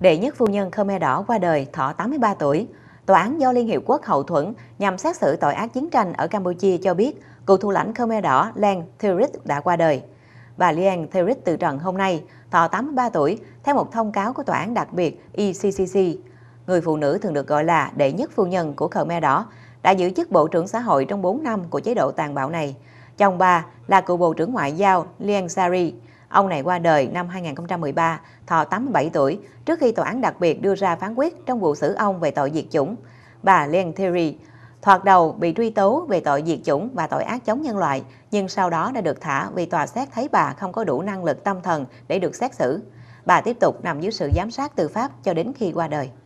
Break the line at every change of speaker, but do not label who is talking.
đệ nhất phu nhân Khmer Đỏ qua đời thọ 83 tuổi. Tòa án do Liên Hiệp Quốc hậu thuẫn nhằm xét xử tội ác chiến tranh ở Campuchia cho biết cựu thủ lãnh Khmer Đỏ Len Thirit đã qua đời. Bà Len Thirit từ trần hôm nay, thọ 83 tuổi, theo một thông cáo của Tòa án đặc biệt ICCC. E Người phụ nữ thường được gọi là đệ nhất phu nhân của Khmer Đỏ, đã giữ chức Bộ trưởng Xã hội trong 4 năm của chế độ tàn bạo này. Chồng bà là cựu Bộ trưởng Ngoại giao Liang Sari, Ông này qua đời năm 2013, thọ 87 tuổi, trước khi tòa án đặc biệt đưa ra phán quyết trong vụ xử ông về tội diệt chủng. Bà Len Thierry thoạt đầu bị truy tố về tội diệt chủng và tội ác chống nhân loại, nhưng sau đó đã được thả vì tòa xét thấy bà không có đủ năng lực tâm thần để được xét xử. Bà tiếp tục nằm dưới sự giám sát tư pháp cho đến khi qua đời.